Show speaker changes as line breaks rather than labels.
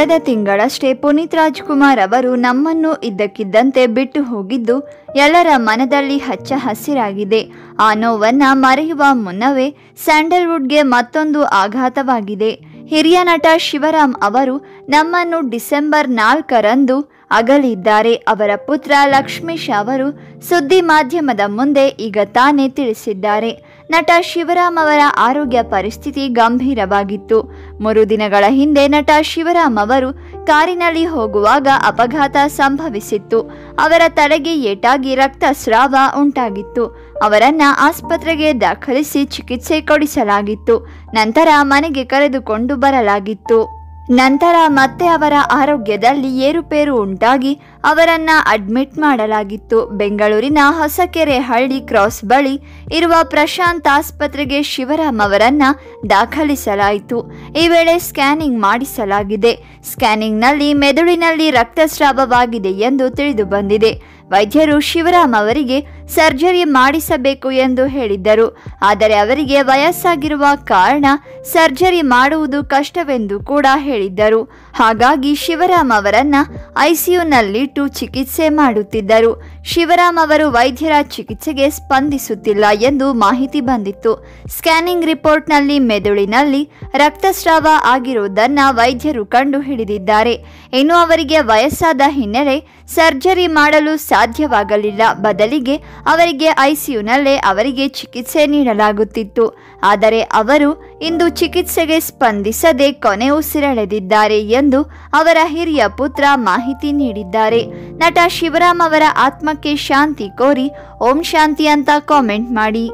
ಕಳೆದ ತಿಂಗಳಷ್ಟೇ ಪುನೀತ್ ರಾಜ್ಕುಮಾರ್ ಅವರು ನಮ್ಮನ್ನು ಇದ್ದಕ್ಕಿದ್ದಂತೆ ಬಿಟ್ಟು ಹೋಗಿದ್ದು ಎಲ್ಲರ ಮನದಲ್ಲಿ ಹಚ್ಚ ಹಸಿರಾಗಿದೆ ಆ ನೋವನ್ನ ಮರೆಯುವ ಮುನ್ನವೇ ಸ್ಯಾಂಡಲ್ವುಡ್ಗೆ ಮತ್ತೊಂದು ಆಘಾತವಾಗಿದೆ ಹಿರಿಯ ನಟ ಶಿವರಾಮ್ ಅವರು ನಮ್ಮನ್ನು ಡಿಸೆಂಬರ್ ನಾಲ್ಕರಂದು ಅಗಲಿದ್ದಾರೆ ಅವರ ಪುತ್ರ ಲಕ್ಷ್ಮೀಶ್ ಅವರು ಸುದ್ದಿ ಮಾಧ್ಯಮದ ಮುಂದೆ ಈಗ ತಾನೇ ತಿಳಿಸಿದ್ದಾರೆ ನಟ ಶಿವರಾಮ್ ಅವರ ಆರೋಗ್ಯ ಪರಿಸ್ಥಿತಿ ಗಂಭೀರವಾಗಿತ್ತು ಮೂರು ದಿನಗಳ ಹಿಂದೆ ನಟ ಶಿವರಾಮ್ ಅವರು ಕಾರಿನಲ್ಲಿ ಹೋಗುವಾಗ ಅಪಘಾತ ಸಂಭವಿಸಿತ್ತು ಅವರ ತಲೆಗೆ ಏಟಾಗಿ ರಕ್ತಸ್ರಾವ ಉಂಟಾಗಿತ್ತು ಅವರನ್ನ ಆಸ್ಪತ್ರೆಗೆ ದಾಖಲಿಸಿ ಚಿಕಿತ್ಸೆ ಕೊಡಿಸಲಾಗಿತ್ತು ನಂತರ ಮನೆಗೆ ಕರೆದುಕೊಂಡು ಬರಲಾಗಿತ್ತು ನಂತರ ಮತ್ತೆ ಅವರ ಆರೋಗ್ಯದಲ್ಲಿ ಏರುಪೇರು ಉಂಟಾಗಿ ಅವರನ್ನ ಅಡ್ಮಿಟ್ ಮಾಡಲಾಗಿತ್ತು ಬೆಂಗಳೂರಿನ ಹೊಸಕೆರೆ ಹಳ್ಳಿ ಕ್ರಾಸ್ ಬಳಿ ಇರುವ ಪ್ರಶಾಂತ್ ಆಸ್ಪತ್ರೆಗೆ ಶಿವರಾಮ್ ಅವರನ್ನ ದಾಖಲಿಸಲಾಯಿತು ಈ ವೇಳೆ ಸ್ಕ್ಯಾನಿಂಗ್ ಮಾಡಿಸಲಾಗಿದೆ ಸ್ಕ್ಯಾನಿಂಗ್ನಲ್ಲಿ ಮೆದುಳಿನಲ್ಲಿ ರಕ್ತಸ್ರಾವವಾಗಿದೆ ಎಂದು ತಿಳಿದು ಬಂದಿದೆ ವೈದ್ಯರು ಶಿವರಾಮ್ ಅವರಿಗೆ ಸರ್ಜರಿ ಮಾಡಿಸಬೇಕು ಎಂದು ಹೇಳಿದ್ದರು ಆದರೆ ಅವರಿಗೆ ವಯಸ್ಸಾಗಿರುವ ಕಾರಣ ಸರ್ಜರಿ ಮಾಡುವುದು ಕಷ್ಟವೆಂದು ಕೂಡ ಹೇಳಿದ್ದರು ಹಾಗಾಗಿ ಶಿವರಾಮ್ ಅವರನ್ನ ಐಸಿಯುನಲ್ಲಿ ಇಟ್ಟು ಚಿಕಿತ್ಸೆ ಮಾಡುತ್ತಿದ್ದರು ಶಿವರಾಮ್ ಅವರು ವೈದ್ಯರ ಚಿಕಿತ್ಸೆಗೆ ಸ್ಪಂದಿಸುತ್ತಿಲ್ಲ ಎಂದು ಮಾಹಿತಿ ಬಂದಿತ್ತು ಸ್ಕ್ಯಾನಿಂಗ್ ರಿಪೋರ್ಟ್ನಲ್ಲಿ ಮೆದುಳಿನಲ್ಲಿ ರಕ್ತಸ್ರಾವ ಆಗಿರುವುದನ್ನು ವೈದ್ಯರು ಕಂಡುಹಿಡಿದಿದ್ದಾರೆ ಇನ್ನು ಅವರಿಗೆ ವಯಸ್ಸಾದ ಹಿನ್ನೆಲೆ ಸರ್ಜರಿ ಮಾಡಲು ಸಾಧ್ಯವಾಗಲಿಲ್ಲ ಬದಲಿಗೆ ಅವರಿಗೆ ಐಸಿಯುನಲ್ಲೇ ಅವರಿಗೆ ಚಿಕಿತ್ಸೆ ನೀಡಲಾಗುತ್ತಿತ್ತು ಆದರೆ ಅವರು ಇಂದು ಚಿಕಿತ್ಸೆಗೆ ಸ್ಪಂದಿಸದೆ ಕೊನೆ ಉಸಿರೆಳೆದಿದ್ದಾರೆ ಎಂದು ಅವರ ಹಿರಿಯ ಪುತ್ರ ಮಾಹಿತಿ ನೀಡಿದ್ದಾರೆ ನಟ ಶಿವರಾಮ್ ಅವರ ಆತ್ಮ ಆತ್ಮಕ್ಕೆ ಶಾಂತಿ ಕೋರಿ ಓಂ ಶಾಂತಿ ಅಂತ ಕಾಮೆಂಟ್ ಮಾಡಿ